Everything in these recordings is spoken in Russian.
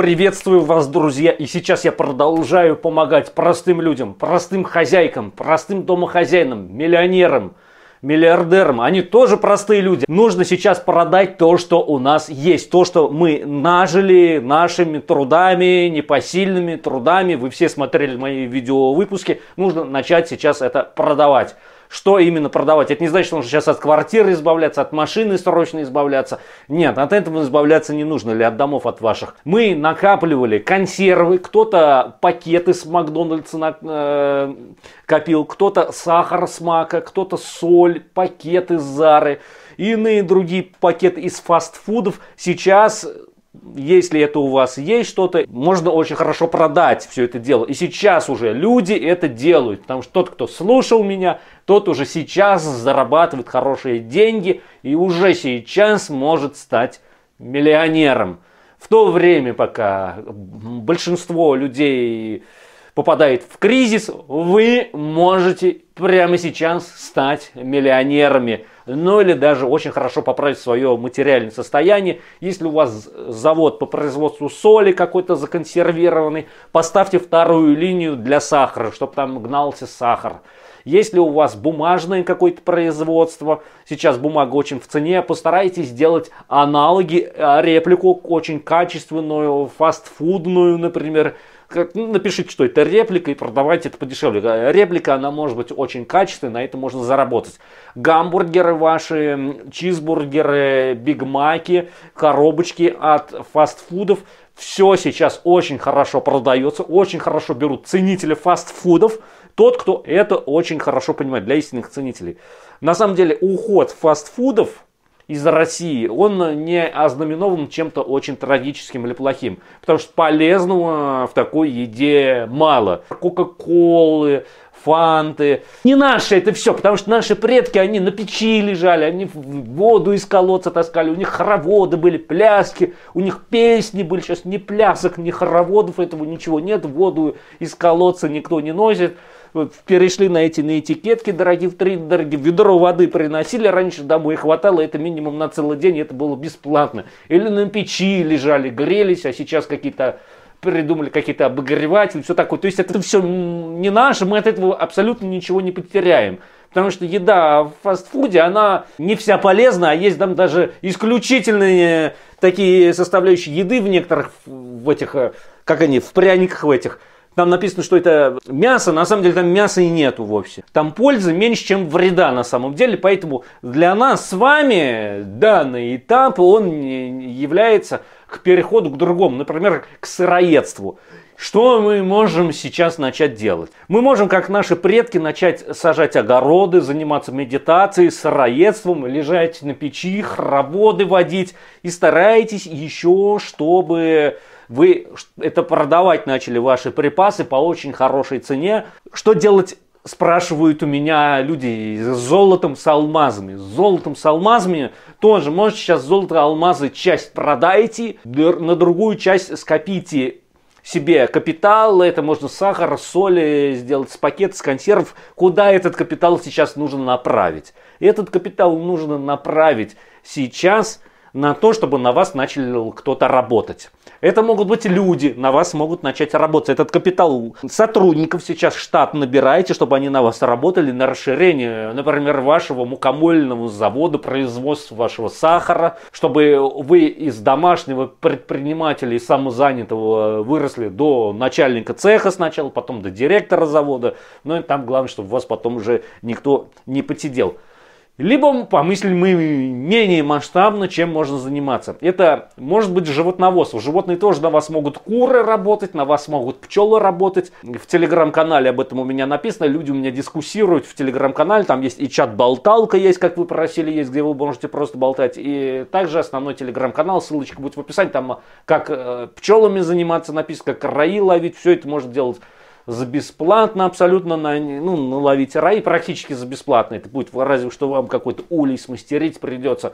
Приветствую вас, друзья, и сейчас я продолжаю помогать простым людям, простым хозяйкам, простым домохозяинам, миллионерам, миллиардерам. Они тоже простые люди. Нужно сейчас продать то, что у нас есть, то, что мы нажили нашими трудами, непосильными трудами. Вы все смотрели мои видеовыпуски. Нужно начать сейчас это продавать что именно продавать. Это не значит, что нужно сейчас от квартиры избавляться, от машины срочно избавляться. Нет, от этого избавляться не нужно, или от домов, от ваших. Мы накапливали консервы, кто-то пакеты с Макдональдса на, э, копил, кто-то сахар с мака, кто-то соль, пакеты с Зары, иные другие пакеты из фастфудов. Сейчас если это у вас есть что-то, можно очень хорошо продать все это дело. И сейчас уже люди это делают, потому что тот, кто слушал меня, тот уже сейчас зарабатывает хорошие деньги и уже сейчас может стать миллионером. В то время, пока большинство людей попадает в кризис, вы можете прямо сейчас стать миллионерами. Ну или даже очень хорошо поправить свое материальное состояние. Если у вас завод по производству соли какой-то законсервированный, поставьте вторую линию для сахара, чтобы там гнался сахар. Если у вас бумажное какое-то производство, сейчас бумага очень в цене, постарайтесь сделать аналоги, а, реплику очень качественную, фастфудную, например, как, ну, напишите, что это реплика и продавайте это подешевле. Э, реплика, она может быть очень качественной, на это можно заработать. Гамбургеры ваши, чизбургеры, бигмаки, коробочки от фастфудов. Все сейчас очень хорошо продается, очень хорошо берут ценители фастфудов. Тот, кто это очень хорошо понимает, для истинных ценителей. На самом деле уход фастфудов из России, он не ознаменован чем-то очень трагическим или плохим. Потому что полезного в такой еде мало. Кока-колы, фанты. Не наши это все, потому что наши предки, они на печи лежали, они воду из колодца таскали, у них хороводы были, пляски, у них песни были. Сейчас ни плясок, ни хороводов, этого ничего нет, воду из колодца никто не носит перешли на эти на этикетки, дорогие в три трейдерги, ведро воды приносили, а раньше домой хватало, это минимум на целый день, это было бесплатно. Или на печи лежали, грелись, а сейчас какие-то придумали какие-то обогреватели, все такое. То есть это все не наше, мы от этого абсолютно ничего не потеряем. Потому что еда в фастфуде, она не вся полезна, а есть там даже исключительные такие составляющие еды в некоторых, в этих, э, как они, в пряниках в этих. Там написано, что это мясо, на самом деле там мяса и нету вовсе. Там пользы меньше, чем вреда на самом деле, поэтому для нас с вами данный этап, он является к переходу к другому, например, к сыроедству. Что мы можем сейчас начать делать? Мы можем, как наши предки, начать сажать огороды, заниматься медитацией, сыроедством, лежать на печи, хороводы водить. И старайтесь еще, чтобы вы это продавать начали ваши припасы по очень хорошей цене. Что делать спрашивают у меня люди с золотом, с алмазами. С золотом, с алмазами тоже. Может, сейчас золото, алмазы часть продаете, на другую часть скопите себе капитал, это можно сахар, соли сделать с пакет, с консерв. Куда этот капитал сейчас нужно направить? Этот капитал нужно направить сейчас на то, чтобы на вас начал кто-то работать. Это могут быть люди, на вас могут начать работать. Этот капитал сотрудников сейчас штат набираете, чтобы они на вас работали на расширение, например, вашего мукомольного завода, производства вашего сахара, чтобы вы из домашнего предпринимателя и самозанятого выросли до начальника цеха сначала, потом до директора завода. Ну и там главное, чтобы вас потом уже никто не подсидел. Либо помыслим мы менее масштабно, чем можно заниматься. Это может быть животноводство. Животные тоже на вас могут куры работать, на вас могут пчелы работать. В телеграм-канале об этом у меня написано. Люди у меня дискуссируют в телеграм-канале. Там есть и чат-болталка есть, как вы просили, есть, где вы можете просто болтать. И также основной телеграм-канал, ссылочка будет в описании. Там э, как э, пчелами заниматься написано, как раи ловить. Все это может делать за бесплатно абсолютно на, ну, наловите рай, практически за бесплатно. Это будет разве что вам какой-то улей смастерить придется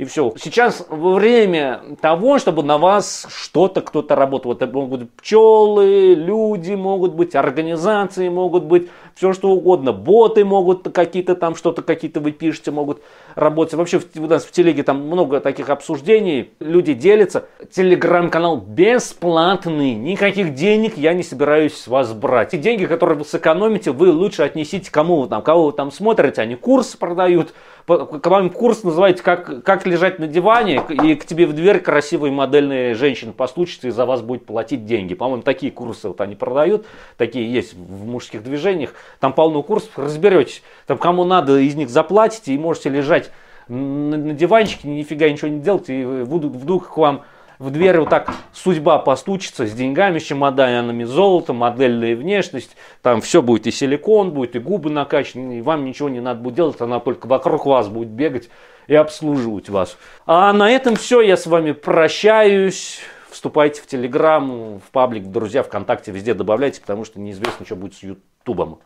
и все. Сейчас время того, чтобы на вас что-то кто-то работал. Это могут быть пчелы, люди могут быть, организации могут быть, все что угодно. Боты могут какие-то там что-то, какие-то вы пишете, могут работать. Вообще у нас в телеге там много таких обсуждений, люди делятся. Телеграм-канал бесплатный, никаких денег я не собираюсь с вас брать. И деньги, которые вы сэкономите, вы лучше отнесите кому вы там, кого вы там смотрите, они курсы продают, вам курс называете как, «Как лежать на диване» и к тебе в дверь красивые модельные женщины постучатся и за вас будет платить деньги. По-моему, такие курсы вот они продают, такие есть в мужских движениях. Там полно курсов, разберетесь. Там кому надо из них заплатите и можете лежать на диванчике, нифига ничего не делать и вдруг к вам в дверь вот так судьба постучится с деньгами, с чемоданами, золотом, модельная внешность, там все будет и силикон будет, и губы накачаны, и вам ничего не надо будет делать, она только вокруг вас будет бегать и обслуживать вас. А на этом все, я с вами прощаюсь. Вступайте в Телеграм, в паблик, друзья, ВКонтакте, везде добавляйте, потому что неизвестно, что будет с Ютубом.